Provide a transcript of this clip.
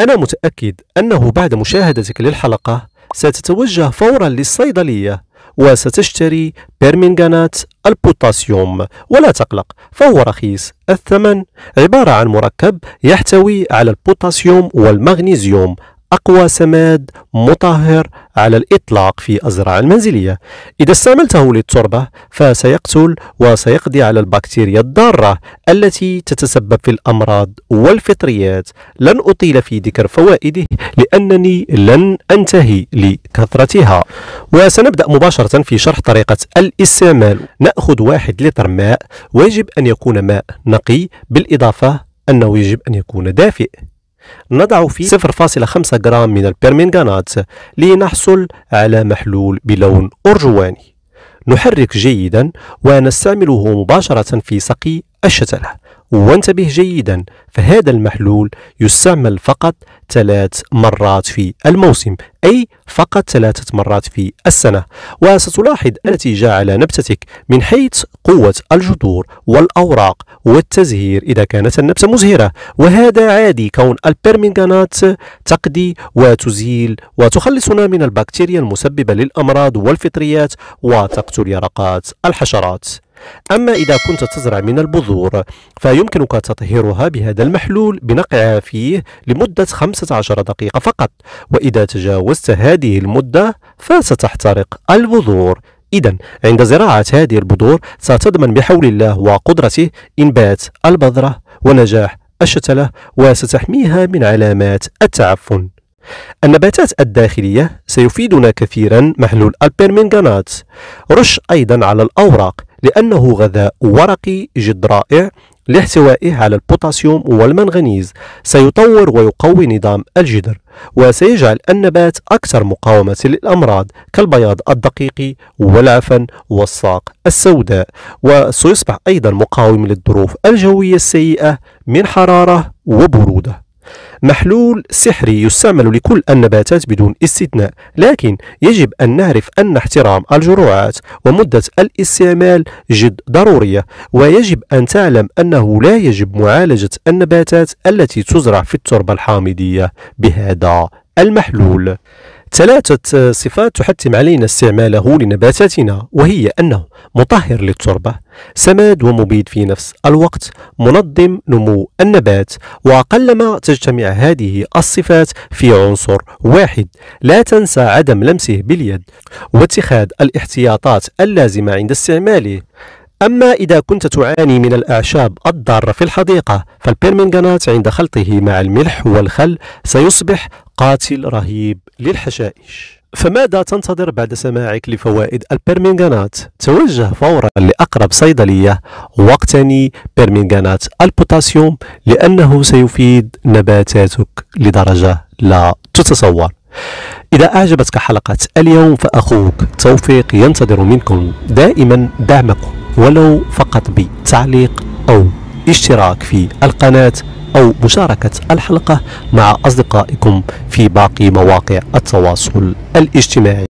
أنا متأكد أنه بعد مشاهدتك للحلقة ستتوجه فورا للصيدلية وستشتري بيرمنغانات البوتاسيوم ولا تقلق فهو رخيص الثمن عبارة عن مركب يحتوي على البوتاسيوم والمغنيزيوم أقوى سماد مطهر على الإطلاق في الزراعة المنزلية إذا استعملته للتربة فسيقتل وسيقضي على البكتيريا الضارة التي تتسبب في الأمراض والفطريات لن أطيل في ذكر فوائده لأنني لن أنتهي لكثرتها وسنبدأ مباشرة في شرح طريقة الاستعمال نأخذ واحد لتر ماء ويجب أن يكون ماء نقي بالإضافة أنه يجب أن يكون دافئ نضع فيه 0.5 غرام من البرمنغانات لنحصل على محلول بلون أرجواني نحرك جيدا ونستعمله مباشرة في سقي الشتلة وانتبه جيدا فهذا المحلول يستعمل فقط ثلاث مرات في الموسم أي فقط ثلاثة مرات في السنة وستلاحظ النتيجة على نبتتك من حيث قوة الجذور والأوراق والتزهير إذا كانت النبتة مزهرة وهذا عادي كون البرمنغانات تقضي وتزيل وتخلصنا من البكتيريا المسببة للأمراض والفطريات وتقتل يرقات الحشرات أما إذا كنت تزرع من البذور فيمكنك تطهيرها بهذا المحلول بنقعها فيه لمدة 15 دقيقة فقط وإذا تجاوزت هذه المدة فستحترق البذور إذا عند زراعة هذه البذور ستضمن بحول الله وقدرته إنبات البذرة ونجاح الشتلة وستحميها من علامات التعفن النباتات الداخلية سيفيدنا كثيرا محلول البرمنغانات رش أيضا على الأوراق لأنه غذاء ورقي جد رائع لاحتوائه على البوتاسيوم والمنغنيز سيطور ويقوي نظام الجدر وسيجعل النبات أكثر مقاومة للأمراض كالبياض الدقيقي والعفن والساق السوداء وسيصبح أيضا مقاوم للظروف الجوية السيئة من حرارة وبرودة محلول سحري يستعمل لكل النباتات بدون استثناء لكن يجب أن نعرف أن احترام الجرعات ومدة الاستعمال جد ضرورية ويجب أن تعلم أنه لا يجب معالجة النباتات التي تزرع في التربة الحامضية بهذا المحلول ثلاثة صفات تحتم علينا استعماله لنباتاتنا وهي أنه مطهر للتربة سماد ومبيد في نفس الوقت منظم نمو النبات وقلما تجتمع هذه الصفات في عنصر واحد لا تنسى عدم لمسه باليد واتخاذ الاحتياطات اللازمة عند استعماله أما إذا كنت تعاني من الأعشاب الضارة في الحديقة فالبيرمنغانات عند خلطه مع الملح والخل سيصبح قاتل رهيب للحشائش فماذا تنتظر بعد سماعك لفوائد البرمنغانات؟ توجه فورا لأقرب صيدلية واقتني برمنغانات البوتاسيوم لأنه سيفيد نباتاتك لدرجة لا تتصور إذا أعجبتك حلقة اليوم فأخوك توفيق ينتظر منكم دائما دعمكم ولو فقط بتعليق أو اشتراك في القناة أو مشاركة الحلقة مع أصدقائكم في باقي مواقع التواصل الاجتماعي